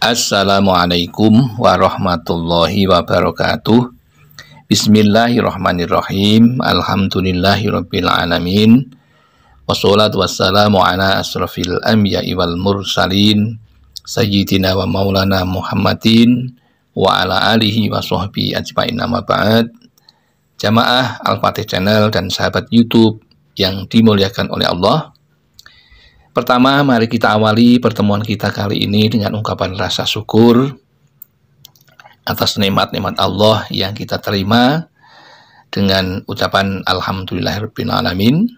Assalamualaikum warahmatullahi wabarakatuh Bismillahirrahmanirrahim Alhamdulillahirrabbilalamin Wassalatu wassalamu ala asrafil anbiya'i wal mursalin Sayyidina wa maulana Muhammadin Wa ala alihi wa sahbihi ajma'in nama ba'd Jamaah Al-Fatih Channel dan sahabat Youtube yang dimuliakan oleh Allah Pertama, mari kita awali pertemuan kita kali ini dengan ungkapan rasa syukur atas nikmat-nikmat Allah yang kita terima dengan ucapan alhamdulillahirobbilalamin,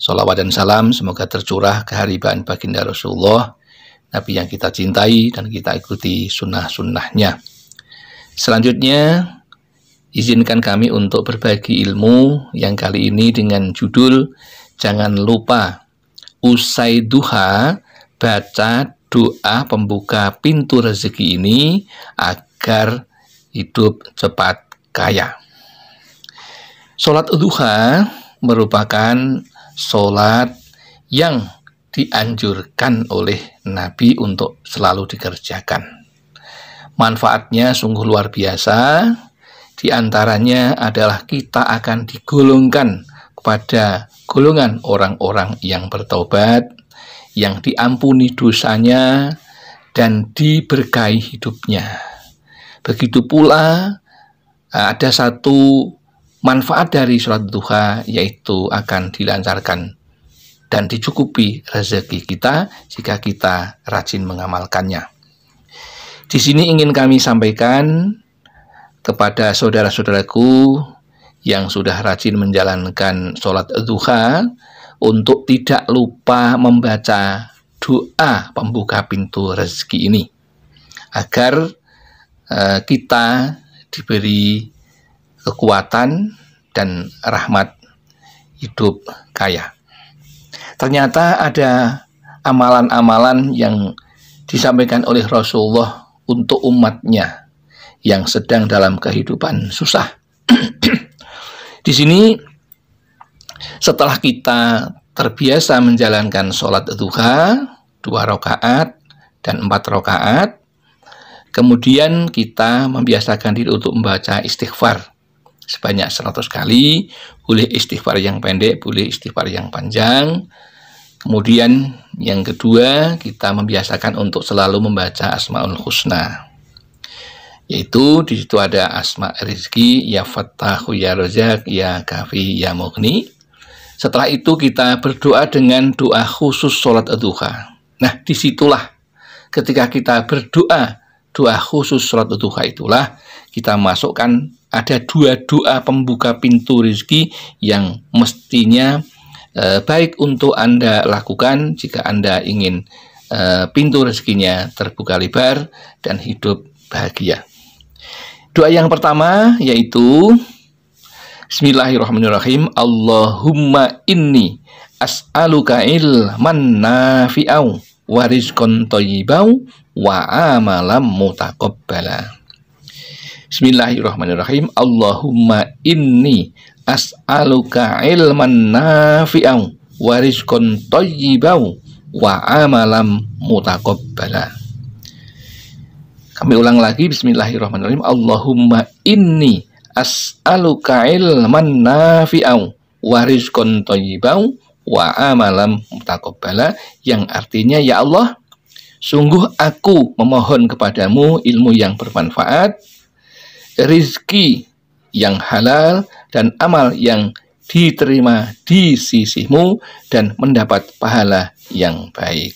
Salawat dan salam semoga tercurah keharibaan baginda Rasulullah, Nabi yang kita cintai dan kita ikuti sunnah-sunnahnya. Selanjutnya, izinkan kami untuk berbagi ilmu yang kali ini dengan judul Jangan Lupa usai duha baca doa pembuka pintu rezeki ini agar hidup cepat kaya. Sholat duha merupakan sholat yang dianjurkan oleh Nabi untuk selalu dikerjakan. Manfaatnya sungguh luar biasa. Di antaranya adalah kita akan digolongkan kepada golongan orang-orang yang bertobat, yang diampuni dosanya, dan diberkahi hidupnya. Begitu pula eh, ada satu manfaat dari sholat duha yaitu akan dilancarkan dan dicukupi rezeki kita jika kita rajin mengamalkannya. Di sini ingin kami sampaikan kepada saudara-saudaraku yang sudah rajin menjalankan sholat duha untuk tidak lupa membaca doa pembuka pintu rezeki ini agar uh, kita diberi kekuatan dan rahmat hidup kaya. Ternyata ada amalan-amalan yang disampaikan oleh Rasulullah untuk umatnya yang sedang dalam kehidupan susah. Di sini setelah kita terbiasa menjalankan sholat duha dua rakaat dan empat rakaat, kemudian kita membiasakan diri untuk membaca istighfar sebanyak 100 kali, boleh istighfar yang pendek, boleh istighfar yang panjang. Kemudian yang kedua, kita membiasakan untuk selalu membaca Asmaul Husna yaitu di situ ada asma rizki ya fatahu ya rozak ya kafi ya mughni setelah itu kita berdoa dengan doa khusus sholat duha nah disitulah ketika kita berdoa doa khusus sholat duha itulah kita masukkan ada dua doa pembuka pintu rizki yang mestinya eh, baik untuk anda lakukan jika anda ingin eh, pintu rezekinya terbuka lebar dan hidup bahagia. Doa yang pertama yaitu Bismillahirrahmanirrahim. Allahumma inni as'aluka ilman nafi'au warizkon toyibau wa amalam mutakobbala Bismillahirrahmanirrahim. Allahumma inni as'aluka ilman nafi'au warizkon toyibau wa amalam mutakobbala kami ulang lagi bismillahirrahmanirrahim. Allahumma inni as'aluka ilman nafi'au wa rizqan thayyibau wa amalan mutaqabbala yang artinya ya Allah sungguh aku memohon kepadamu ilmu yang bermanfaat rizki yang halal dan amal yang diterima di sisimu dan mendapat pahala yang baik.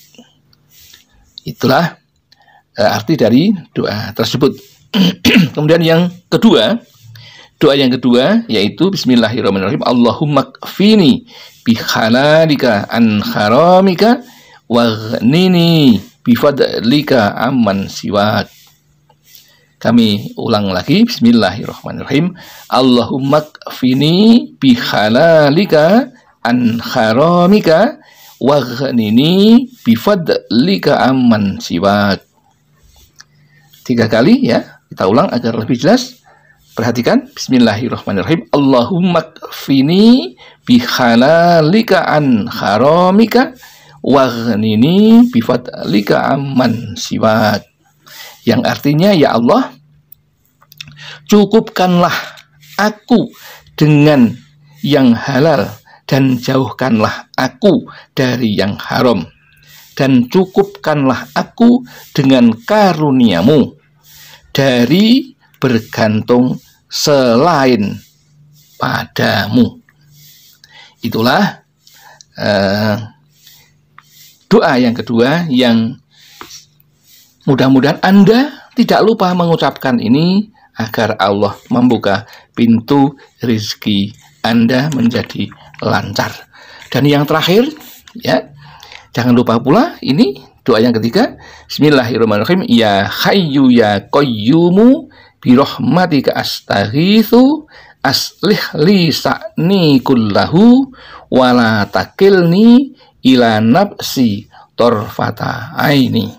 Itulah Eh, arti dari doa tersebut. Kemudian yang kedua, doa yang kedua yaitu Bismillahirrahmanirrahim Allahumma kfini bihalalika an haramika waghnini bifadlika amman siwak. Kami ulang lagi Bismillahirrahmanirrahim Allahumma kfini bihalalika an haramika waghnini bifadlika amman siwak tiga kali ya. Kita ulang agar lebih jelas. Perhatikan Bismillahirrahmanirrahim. Allahumma kfini bihalalika an haramika waghnini bifatlika amman siwak. Yang artinya ya Allah cukupkanlah aku dengan yang halal dan jauhkanlah aku dari yang haram dan cukupkanlah aku dengan karuniamu dari bergantung selain padamu. Itulah eh, doa yang kedua yang mudah-mudahan Anda tidak lupa mengucapkan ini agar Allah membuka pintu rizki Anda menjadi lancar. Dan yang terakhir, ya, Jangan lupa pula ini doa yang ketiga. Bismillahirrahmanirrahim. Ya Hayyu ya Qayyumu bi rahmatika astaghitsu aslih li sa'ni kullahu wa la takilni ila nafsi torfata aini.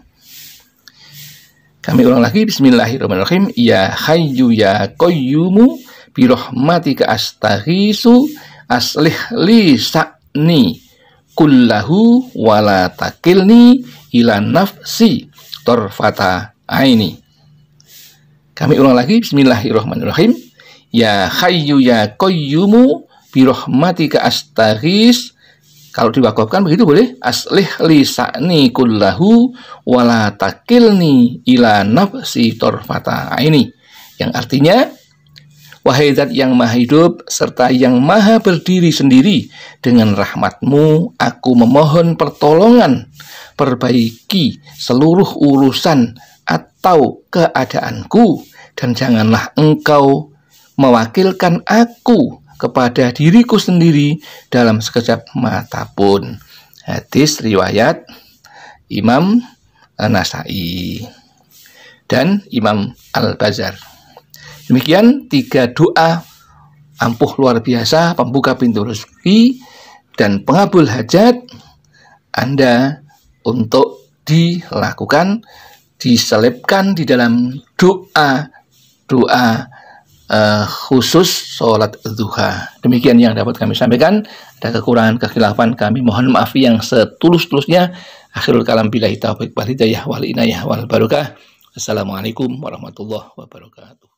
Kami ulang lagi bismillahirrahmanirrahim. Ya Hayyu ya Qayyumu bi rahmatika astaghisu aslih li sa'ni kullahu wala takilni ila nafsi torfata aini. Kami ulang lagi bismillahirrahmanirrahim. Ya hayyu ya qayyumu bi rahmatika astaghis. Kalau diwakafkan begitu boleh aslih sa'ni kullahu wala takilni ila nafsi torfata aini. Yang artinya Wahai zat yang maha hidup serta yang maha berdiri sendiri, dengan rahmatmu aku memohon pertolongan, perbaiki seluruh urusan atau keadaanku, dan janganlah engkau mewakilkan aku kepada diriku sendiri dalam sekejap mata pun. Hadis riwayat Imam Nasai dan Imam Al-Bazar. Demikian tiga doa ampuh luar biasa, pembuka pintu rezeki, dan pengabul hajat Anda untuk dilakukan, diselipkan di dalam doa doa uh, khusus sholat duha. Demikian yang dapat kami sampaikan. Ada kekurangan kekhilafan kami mohon maaf yang setulus-tulusnya. Akhirul kalam bila taufiq wal wal inayah Assalamualaikum warahmatullahi wabarakatuh.